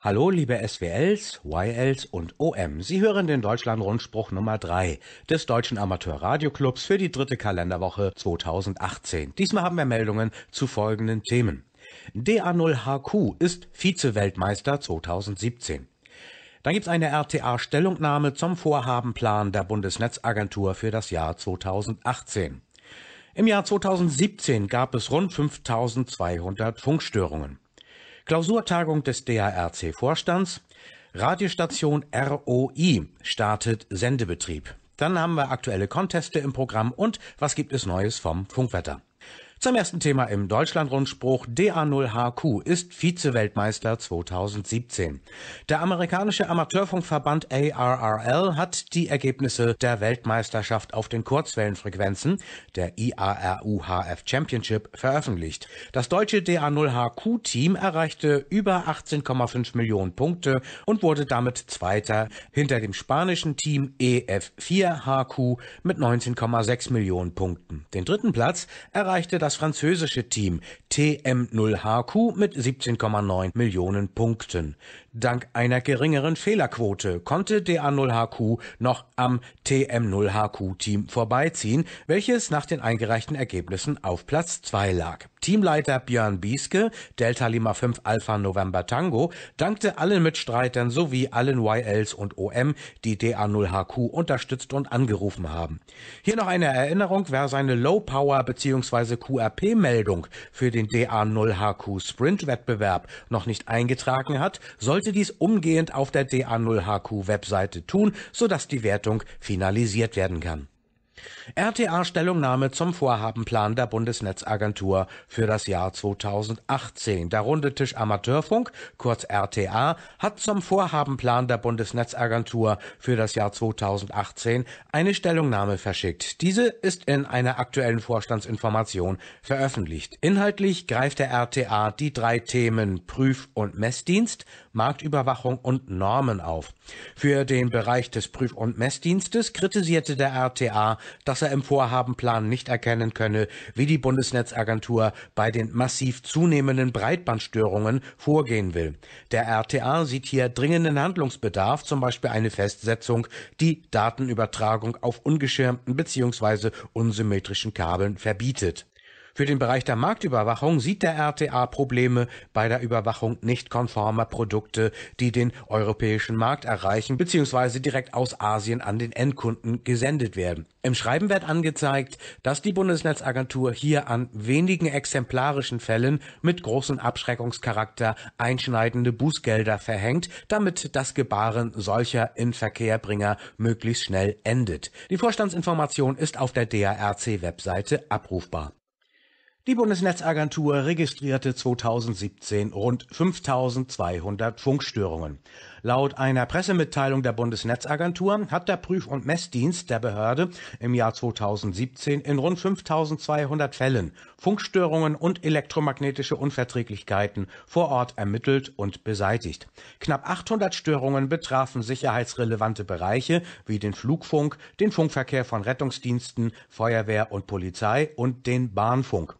Hallo, liebe SWLs, YLs und OM. Sie hören den Deutschlandrundspruch Nummer 3 des Deutschen Amateurradioclubs für die dritte Kalenderwoche 2018. Diesmal haben wir Meldungen zu folgenden Themen. DA0HQ ist Vize-Weltmeister 2017. Dann gibt es eine RTA-Stellungnahme zum Vorhabenplan der Bundesnetzagentur für das Jahr 2018. Im Jahr 2017 gab es rund 5200 Funkstörungen. Klausurtagung des DARC-Vorstands. Radiostation ROI startet Sendebetrieb. Dann haben wir aktuelle Conteste im Programm und was gibt es Neues vom Funkwetter. Zum ersten Thema im Deutschlandrundspruch DA0HQ ist Vize-Weltmeister 2017. Der amerikanische Amateurfunkverband ARRL hat die Ergebnisse der Weltmeisterschaft auf den Kurzwellenfrequenzen der IARUHF Championship veröffentlicht. Das deutsche DA0HQ-Team erreichte über 18,5 Millionen Punkte und wurde damit Zweiter hinter dem spanischen Team EF4HQ mit 19,6 Millionen Punkten. Den dritten Platz erreichte das das französische Team TM0HQ mit 17,9 Millionen Punkten. Dank einer geringeren Fehlerquote konnte DA0HQ noch am TM0HQ-Team vorbeiziehen, welches nach den eingereichten Ergebnissen auf Platz 2 lag. Teamleiter Björn Bieske, Delta Lima 5 Alpha November Tango, dankte allen Mitstreitern sowie allen YLs und OM, die DA0HQ unterstützt und angerufen haben. Hier noch eine Erinnerung, wer seine Low Power bzw. QRP-Meldung für den DA0HQ Sprint-Wettbewerb noch nicht eingetragen hat, sollte sollte dies umgehend auf der DA0HQ-Webseite tun, sodass die Wertung finalisiert werden kann. RTA Stellungnahme zum Vorhabenplan der Bundesnetzagentur für das Jahr 2018. Der Runde Tisch Amateurfunk, kurz RTA, hat zum Vorhabenplan der Bundesnetzagentur für das Jahr 2018 eine Stellungnahme verschickt. Diese ist in einer aktuellen Vorstandsinformation veröffentlicht. Inhaltlich greift der RTA die drei Themen Prüf- und Messdienst, Marktüberwachung und Normen auf. Für den Bereich des Prüf- und Messdienstes kritisierte der RTA dass er im Vorhabenplan nicht erkennen könne, wie die Bundesnetzagentur bei den massiv zunehmenden Breitbandstörungen vorgehen will. Der RTA sieht hier dringenden Handlungsbedarf, zum Beispiel eine Festsetzung, die Datenübertragung auf ungeschirmten bzw. unsymmetrischen Kabeln verbietet. Für den Bereich der Marktüberwachung sieht der RTA Probleme bei der Überwachung nicht konformer Produkte, die den europäischen Markt erreichen bzw. direkt aus Asien an den Endkunden gesendet werden. Im Schreiben wird angezeigt, dass die Bundesnetzagentur hier an wenigen exemplarischen Fällen mit großem Abschreckungscharakter einschneidende Bußgelder verhängt, damit das Gebaren solcher Inverkehrbringer möglichst schnell endet. Die Vorstandsinformation ist auf der DARC-Webseite abrufbar. Die Bundesnetzagentur registrierte 2017 rund 5200 Funkstörungen. Laut einer Pressemitteilung der Bundesnetzagentur hat der Prüf- und Messdienst der Behörde im Jahr 2017 in rund 5200 Fällen Funkstörungen und elektromagnetische Unverträglichkeiten vor Ort ermittelt und beseitigt. Knapp 800 Störungen betrafen sicherheitsrelevante Bereiche wie den Flugfunk, den Funkverkehr von Rettungsdiensten, Feuerwehr und Polizei und den Bahnfunk.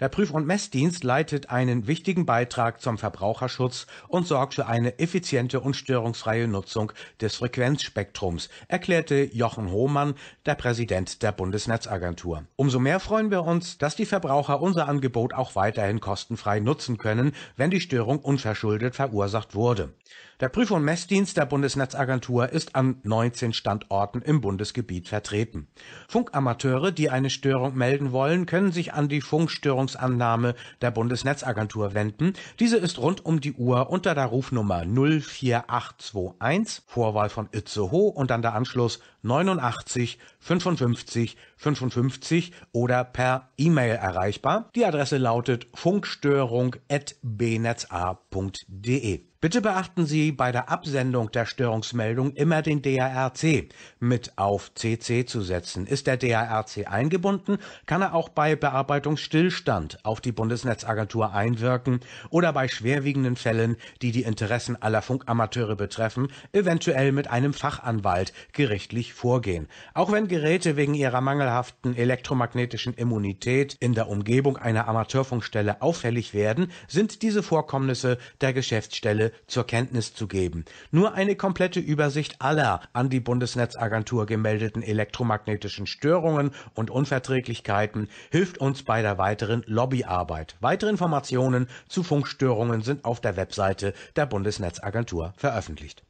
Der Prüf- und Messdienst leitet einen wichtigen Beitrag zum Verbraucherschutz und sorgt für eine effiziente und störungsfreie Nutzung des Frequenzspektrums, erklärte Jochen Hohmann, der Präsident der Bundesnetzagentur. Umso mehr freuen wir uns, dass die Verbraucher unser Angebot auch weiterhin kostenfrei nutzen können, wenn die Störung unverschuldet verursacht wurde. Der Prüf- und Messdienst der Bundesnetzagentur ist an 19 Standorten im Bundesgebiet vertreten. Funkamateure, die eine Störung melden wollen, können sich an die Funkstörungsannahme der Bundesnetzagentur wenden. Diese ist rund um die Uhr unter der Rufnummer 04821, Vorwahl von Itzehoe und dann der Anschluss 89 55 55 oder per E-Mail erreichbar. Die Adresse lautet funkstörung.bnetza.de. Bitte beachten Sie bei der Absendung der Störungsmeldung immer den DARC mit auf CC zu setzen. Ist der DARC eingebunden, kann er auch bei Bearbeitungsstillstand auf die Bundesnetzagentur einwirken oder bei schwerwiegenden Fällen, die die Interessen aller Funkamateure betreffen, eventuell mit einem Fachanwalt gerichtlich vorgehen. Auch wenn Geräte wegen ihrer mangelhaften elektromagnetischen Immunität in der Umgebung einer Amateurfunkstelle auffällig werden, sind diese Vorkommnisse der Geschäftsstelle zur Kenntnis zu geben. Nur eine komplette Übersicht aller an die Bundesnetzagentur gemeldeten elektromagnetischen Störungen und Unverträglichkeiten hilft uns bei der weiteren Lobbyarbeit. Weitere Informationen zu Funkstörungen sind auf der Webseite der Bundesnetzagentur veröffentlicht.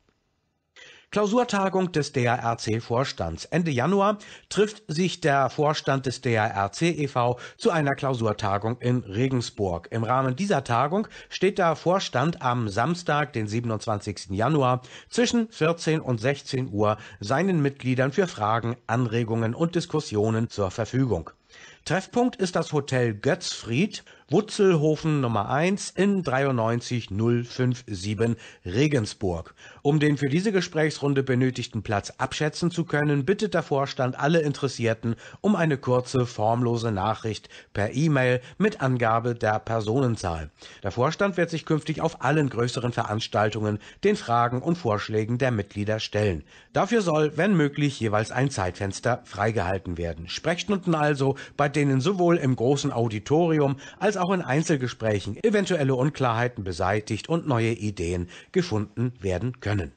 Klausurtagung des DARC-Vorstands. Ende Januar trifft sich der Vorstand des DARC e.V. zu einer Klausurtagung in Regensburg. Im Rahmen dieser Tagung steht der Vorstand am Samstag, den 27. Januar, zwischen 14 und 16 Uhr seinen Mitgliedern für Fragen, Anregungen und Diskussionen zur Verfügung. Treffpunkt ist das Hotel Götzfried Wutzelhofen Nummer 1 in 93057 Regensburg. Um den für diese Gesprächsrunde benötigten Platz abschätzen zu können, bittet der Vorstand alle Interessierten um eine kurze, formlose Nachricht per E-Mail mit Angabe der Personenzahl. Der Vorstand wird sich künftig auf allen größeren Veranstaltungen den Fragen und Vorschlägen der Mitglieder stellen. Dafür soll, wenn möglich, jeweils ein Zeitfenster freigehalten werden. Sprechstunden also, bei denen sowohl im großen Auditorium als auch in Einzelgesprächen eventuelle Unklarheiten beseitigt und neue Ideen gefunden werden können.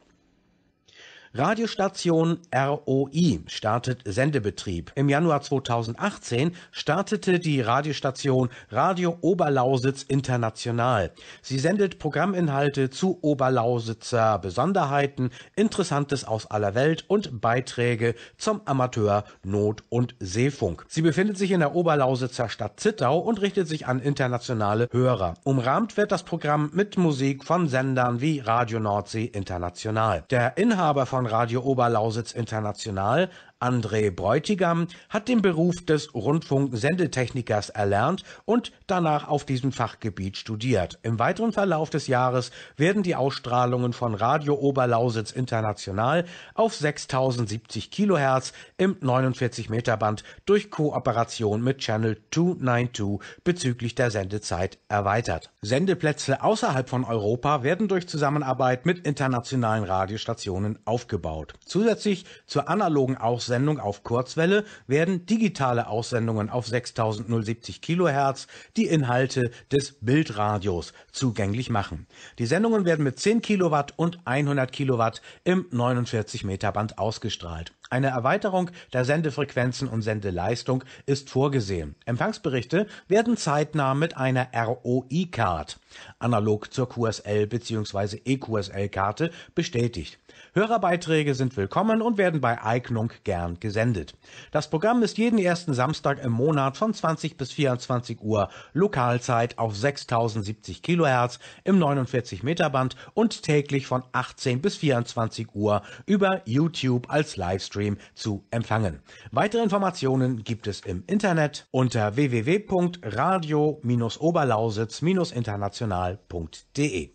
Radiostation ROI startet Sendebetrieb. Im Januar 2018 startete die Radiostation Radio Oberlausitz International. Sie sendet Programminhalte zu Oberlausitzer Besonderheiten, Interessantes aus aller Welt und Beiträge zum Amateur Not- und Seefunk. Sie befindet sich in der Oberlausitzer Stadt Zittau und richtet sich an internationale Hörer. Umrahmt wird das Programm mit Musik von Sendern wie Radio Nordsee International. Der Inhaber von von Radio Oberlausitz International André Bräutigam hat den Beruf des Rundfunksendetechnikers erlernt und danach auf diesem Fachgebiet studiert. Im weiteren Verlauf des Jahres werden die Ausstrahlungen von Radio Oberlausitz International auf 6070 kHz im 49 Meter Band durch Kooperation mit Channel 292 bezüglich der Sendezeit erweitert. Sendeplätze außerhalb von Europa werden durch Zusammenarbeit mit internationalen Radiostationen aufgebaut. Zusätzlich zur analogen Aussage live auf Kurzwelle werden digitale Aussendungen auf 6070 kHz die Inhalte des Bildradios zugänglich machen. Die Sendungen werden mit 10 Kilowatt und 100 Kilowatt im 49 Meter Band ausgestrahlt. Eine Erweiterung der Sendefrequenzen und Sendeleistung ist vorgesehen. Empfangsberichte werden zeitnah mit einer ROI-Card (analog zur QSL bzw. EQSL-Karte) bestätigt. Hörerbeiträge sind willkommen und werden bei Eignung gern gesendet. Das Programm ist jeden ersten Samstag im Monat von 20 bis 24 Uhr Lokalzeit auf 6070 kHz im 49 Meter Band und täglich von 18 bis 24 Uhr über YouTube als Livestream Livestream zu empfangen. Weitere Informationen gibt es im Internet unter www.radio-oberlausitz-international.de.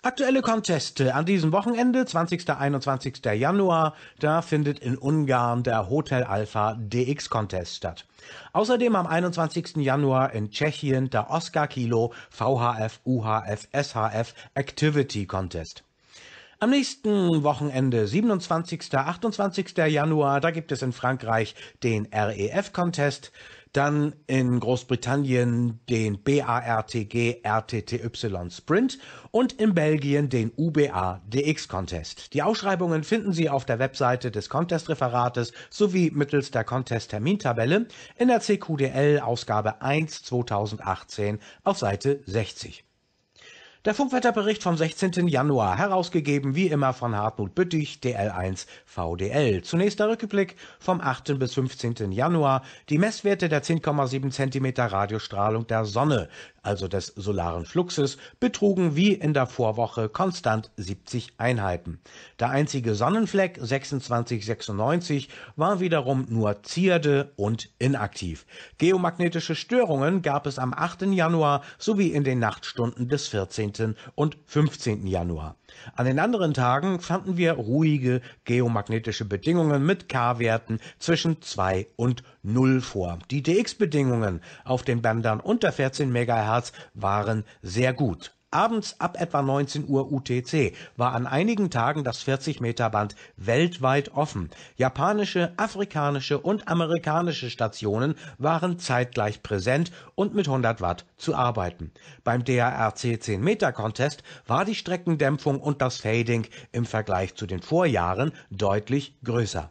Aktuelle Conteste an diesem Wochenende, 20. 21. Januar, da findet in Ungarn der Hotel Alpha DX Contest statt. Außerdem am 21. Januar in Tschechien der Oscar Kilo VHF UHF SHF Activity Contest. Am nächsten Wochenende, 27. 28. Januar, da gibt es in Frankreich den REF-Contest, dann in Großbritannien den BARTG RTTY Sprint und in Belgien den UBA DX Contest. Die Ausschreibungen finden Sie auf der Webseite des Contestreferates sowie mittels der Contest-Termintabelle in der CQDL Ausgabe 1 2018 auf Seite 60. Der Funkwetterbericht vom 16. Januar, herausgegeben wie immer von Hartmut Büttich, DL1 VDL. Zunächst der Rückblick vom 8. bis 15. Januar, die Messwerte der 10,7 cm Radiostrahlung der Sonne, also des solaren Fluxes, betrugen wie in der Vorwoche konstant 70 Einheiten. Der einzige Sonnenfleck 2696 war wiederum nur Zierde und inaktiv. Geomagnetische Störungen gab es am 8. Januar sowie in den Nachtstunden des 14. 13. und 15. Januar. An den anderen Tagen fanden wir ruhige geomagnetische Bedingungen mit K-Werten zwischen 2 und 0 vor. Die DX-Bedingungen auf den Bändern unter 14 MHz waren sehr gut. Abends ab etwa 19 Uhr UTC war an einigen Tagen das 40 Meter Band weltweit offen. Japanische, afrikanische und amerikanische Stationen waren zeitgleich präsent und mit 100 Watt zu arbeiten. Beim DARC 10 Meter Contest war die Streckendämpfung und das Fading im Vergleich zu den Vorjahren deutlich größer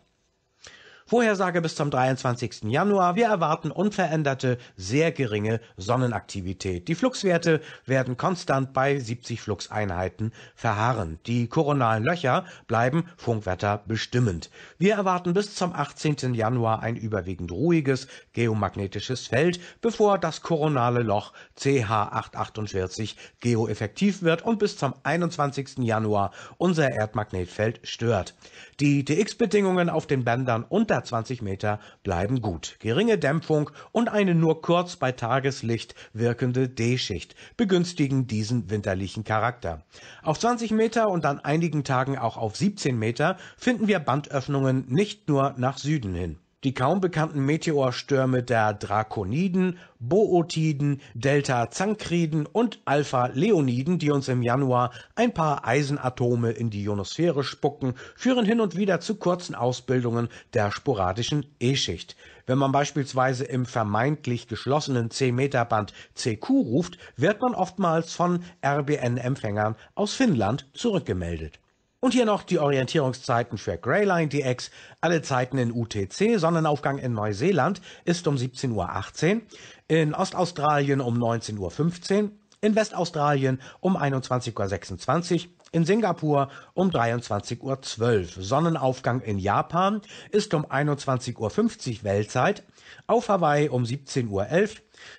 Vorhersage bis zum 23. Januar. Wir erwarten unveränderte, sehr geringe Sonnenaktivität. Die Fluxwerte werden konstant bei 70 Fluxeinheiten verharren. Die koronalen Löcher bleiben Funkwetter bestimmend. Wir erwarten bis zum 18. Januar ein überwiegend ruhiges geomagnetisches Feld, bevor das koronale Loch CH848 geoeffektiv wird und bis zum 21. Januar unser Erdmagnetfeld stört. Die tx bedingungen auf den Bändern unter 120 Meter bleiben gut. Geringe Dämpfung und eine nur kurz bei Tageslicht wirkende D-Schicht begünstigen diesen winterlichen Charakter. Auf 20 Meter und an einigen Tagen auch auf 17 Meter finden wir Bandöffnungen nicht nur nach Süden hin. Die kaum bekannten Meteorstürme der Drakoniden, Bootiden, Delta-Zankriden und Alpha-Leoniden, die uns im Januar ein paar Eisenatome in die Ionosphäre spucken, führen hin und wieder zu kurzen Ausbildungen der sporadischen E-Schicht. Wenn man beispielsweise im vermeintlich geschlossenen 10 meter band CQ ruft, wird man oftmals von RBN-Empfängern aus Finnland zurückgemeldet und hier noch die Orientierungszeiten für Greyline DX. Alle Zeiten in UTC. Sonnenaufgang in Neuseeland ist um 17.18 Uhr. In Ostaustralien um 19.15 Uhr in Westaustralien um 21.26 Uhr, in Singapur um 23.12 Uhr. Sonnenaufgang in Japan ist um 21.50 Uhr Weltzeit, auf Hawaii um 17.11 Uhr,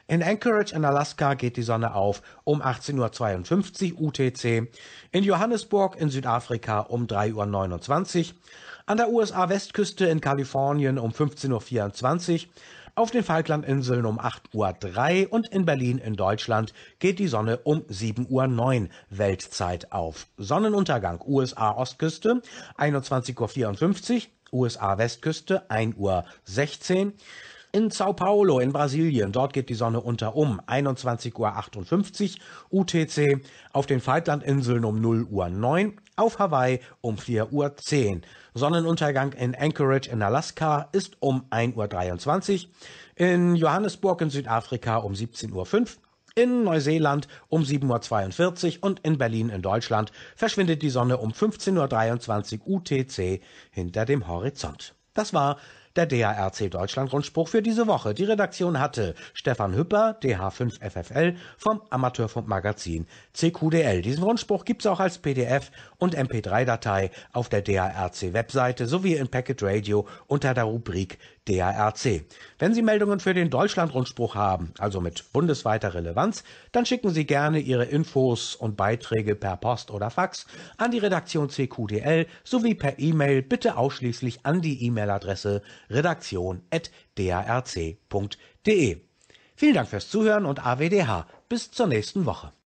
in Anchorage in Alaska geht die Sonne auf um 18.52 Uhr UTC, in Johannesburg in Südafrika um 3.29 Uhr, an der USA-Westküste in Kalifornien um 15.24 Uhr auf den Falklandinseln um 8.03 Uhr und in Berlin in Deutschland geht die Sonne um 7.09 Uhr Weltzeit auf. Sonnenuntergang USA Ostküste 21.54 Uhr, USA Westküste 1.16 Uhr. In Sao Paulo in Brasilien, dort geht die Sonne unter um 21.58 Uhr UTC, auf den Falklandinseln um 0.09 Uhr, auf Hawaii um 4.10 Uhr. Sonnenuntergang in Anchorage in Alaska ist um 1.23 Uhr, in Johannesburg in Südafrika um 17.05 Uhr, in Neuseeland um 7.42 Uhr und in Berlin in Deutschland verschwindet die Sonne um 15.23 Uhr UTC hinter dem Horizont. Das war der DARC Deutschland-Rundspruch für diese Woche. Die Redaktion hatte Stefan Hüpper, DH5FFL vom Amateurfunkmagazin CQDL. Diesen Rundspruch gibt es auch als PDF und MP3-Datei auf der DARC-Webseite sowie in Packet Radio unter der Rubrik DARC. Wenn Sie Meldungen für den Deutschlandrundspruch haben, also mit bundesweiter Relevanz, dann schicken Sie gerne Ihre Infos und Beiträge per Post oder Fax an die Redaktion CQDL sowie per E-Mail bitte ausschließlich an die E-Mail-Adresse redaktion.darc.de. Vielen Dank fürs Zuhören und AWDH. Bis zur nächsten Woche.